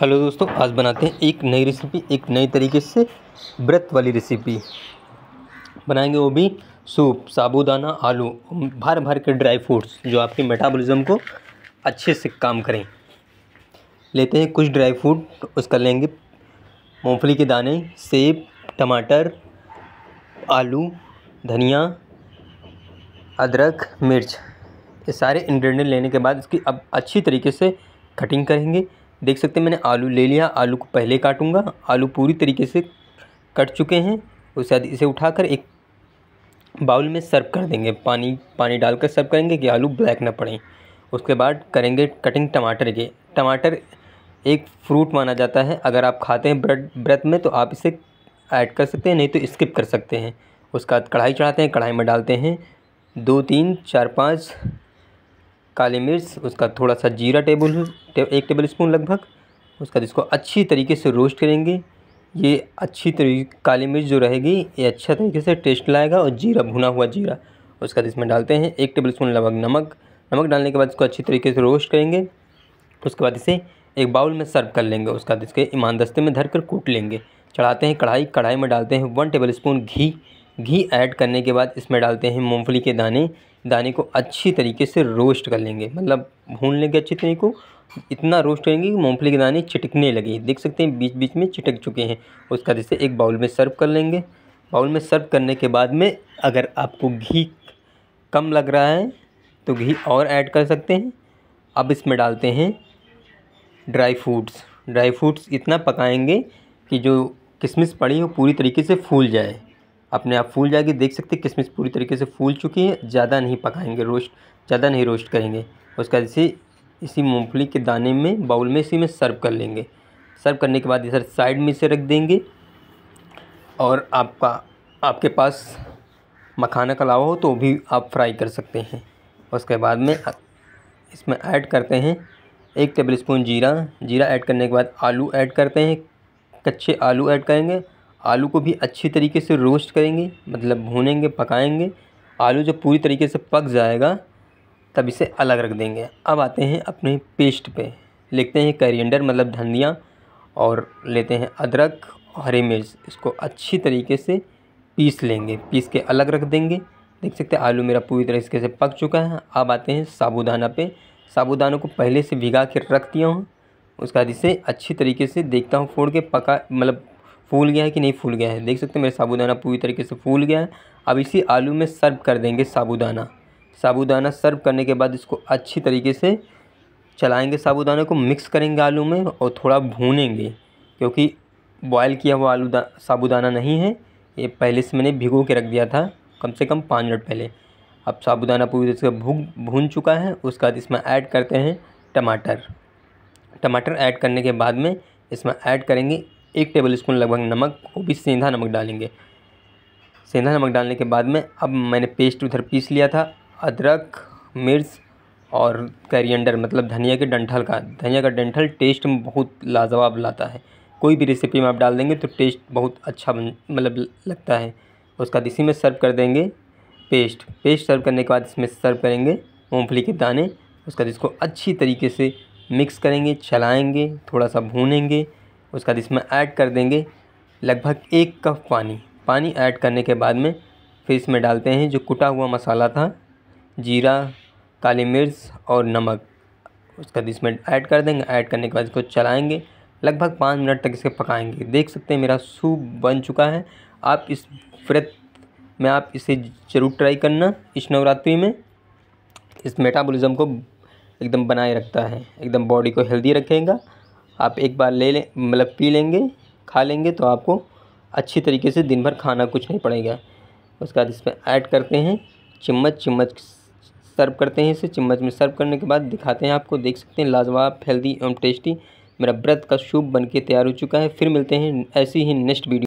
hello दोस्तों आज बनाते हैं एक नई रेसिपी एक नई तरीके से व्रत वाली रेसिपी बनाएंगे वो भी सूप साबूदाना आलू भर भर के ड्राई फ्रूट्स जो आपके मेटाबॉलिज्म को अच्छे से काम करें लेते हैं कुछ ड्राई फ्रूट उसका लेंगे मूँगफली के दाने सेब टमाटर आलू धनिया अदरक मिर्च ये सारे इन्ग्रीडियंट लेने के बाद इसकी अब अच्छी तरीके से कटिंग करेंगे देख सकते हैं मैंने आलू ले लिया आलू को पहले काटूंगा आलू पूरी तरीके से कट चुके हैं उसके बाद इसे उठाकर एक बाउल में सर्व कर देंगे पानी पानी डालकर सर्व करेंगे कि आलू ब्लैक ना पड़े उसके बाद करेंगे कटिंग टमाटर के टमाटर एक फ्रूट माना जाता है अगर आप खाते हैं ब्रेड ब्रेथ में तो आप इसे ऐड कर सकते हैं नहीं तो स्किप कर सकते हैं उसके बाद कढ़ाई चढ़ाते हैं कढ़ाई में डालते हैं दो तीन चार पाँच काली मिर्च उसका थोड़ा सा जीरा टेबल एक टेबल स्पून लगभग उसका इसको अच्छी तरीके से रोस्ट करेंगे ये अच्छी तरी काली मिर्च जो रहेगी ये अच्छा तरीके से टेस्ट लाएगा और जीरा भुना हुआ जीरा उसका इसमें डालते हैं एक टेबल स्पून लगभग नमक नमक डालने के बाद इसको अच्छी तरीके से रोस्ट करेंगे उसके बाद इसे एक बाउल में सर्व कर लेंगे उसका इसके ईमानदस्ते में धर कर कूट लेंगे चढ़ाते हैं कढ़ाई कढ़ाई में डालते हैं वन टेबल स्पून घी घी ऐड करने के बाद इसमें डालते हैं मूँगफली के दाने दाने को अच्छी तरीके से रोस्ट कर लेंगे मतलब भून लेंगे अच्छी तरीके को इतना रोस्ट करेंगे कि मूँगफली के दाने चिटकने लगे देख सकते हैं बीच बीच में चिटक चुके हैं उसका जैसे एक बाउल में सर्व कर लेंगे बाउल में सर्व करने के बाद में अगर आपको घी कम लग रहा है तो घी और ऐड कर सकते हैं अब इसमें डालते हैं ड्राई फ्रूट्स ड्राई फ्रूट्स इतना पकाएंगे कि जो किशमिश पड़ी हो पूरी तरीके से फूल जाए अपने आप फूल जाएगी देख सकते किशमिश पूरी तरीके से फूल चुकी है ज़्यादा नहीं पकाएंगे रोस्ट ज़्यादा नहीं रोस्ट करेंगे उसका जैसे इसी मूँगफली के दाने में बाउल में इसी में सर्व कर लेंगे सर्व करने के बाद इधर साइड में इसे रख देंगे और आपका आपके पास मखाना का लावा हो तो भी आप फ्राई कर सकते हैं उसके बाद में इसमें ऐड करते हैं एक टेबल स्पून जीरा जीरा ऐड करने के बाद आलू ऐड करते हैं कच्चे आलू ऐड करेंगे आलू को भी अच्छी तरीके से रोस्ट करेंगे मतलब भूनेंगे पकाएंगे आलू जब पूरी तरीके से पक जाएगा तब इसे अलग रख देंगे अब आते हैं अपने पेस्ट पे लेते हैं करियंडर मतलब धनिया और लेते हैं अदरक हरी मिर्च इसको अच्छी तरीके से पीस लेंगे पीस के अलग रख देंगे देख सकते हैं आलू मेरा पूरी तरीके से पक चुका है अब आते हैं साबूदाना पे साबूदानों को पहले से भिगा के रख दिया हूँ उसके बाद इसे अच्छी तरीके से देखता हूँ फोड़ के पका मतलब फूल गया है कि नहीं फूल गया है देख सकते हैं मेरा साबूदाना पूरी तरीके से फूल गया है अब इसी आलू में सर्व कर देंगे साबूदाना साबूदाना सर्व करने के बाद इसको अच्छी तरीके से चलाएंगे साबूदाने को मिक्स करेंगे आलू में और थोड़ा भूनेंगे क्योंकि बॉयल किया हुआ आलू साबूदाना नहीं है ये पहले से मैंने भिगो के रख दिया था कम से कम पाँच मिनट पहले अब साबूदाना पूरी तरह से भूख भून चुका है उसके बाद इसमें ऐड करते हैं टमाटर टमाटर ऐड करने के बाद में इसमें ऐड करेंगे एक टेबल स्पून लगभग नमक वो भी सेंधा नमक डालेंगे सेंधा नमक डालने के बाद में अब मैंने पेस्ट उधर पीस लिया था अदरक मिर्च और करियंडर मतलब धनिया के डंठल का धनिया का डंठल टेस्ट में बहुत लाजवाब लाता है कोई भी रेसिपी में आप डाल देंगे तो टेस्ट बहुत अच्छा मतलब लगता है उसका इसी में सर्व कर देंगे पेस्ट पेस्ट सर्व करने के बाद इसमें सर्व करेंगे मूँगफली के दाने उसका इसको अच्छी तरीके से मिक्स करेंगे चलाएंगे थोड़ा सा भूनेंगे उसके बाद इसमें ऐड कर देंगे लगभग एक कप पानी पानी ऐड करने के बाद में फिर इसमें डालते हैं जो कुटा हुआ मसाला था जीरा काली मिर्च और नमक उसके बाद इसमें ऐड कर देंगे ऐड करने के बाद इसको चलाएँगे लगभग पाँच मिनट तक इसे पकाएंगे देख सकते हैं मेरा सूप बन चुका है आप इस व्रत में आप इसे ज़रूर ट्राई करना इस नवरात्रि में इस मेटाबॉलिज़्म को एकदम बनाए रखता है एकदम बॉडी को हेल्दी रखेगा आप एक बार ले लें मतलब पी लेंगे खा लेंगे तो आपको अच्छी तरीके से दिन भर खाना कुछ नहीं पड़ेगा उसके बाद इसमें ऐड करते हैं चम्मच चम्मच सर्व करते हैं इसे चम्मच में सर्व करने के बाद दिखाते हैं आपको देख सकते हैं लाजवाब हेल्दी एवं टेस्टी मेरा व्रत का सूप बनके तैयार हो चुका है फिर मिलते हैं ऐसी ही नेक्स्ट वीडियो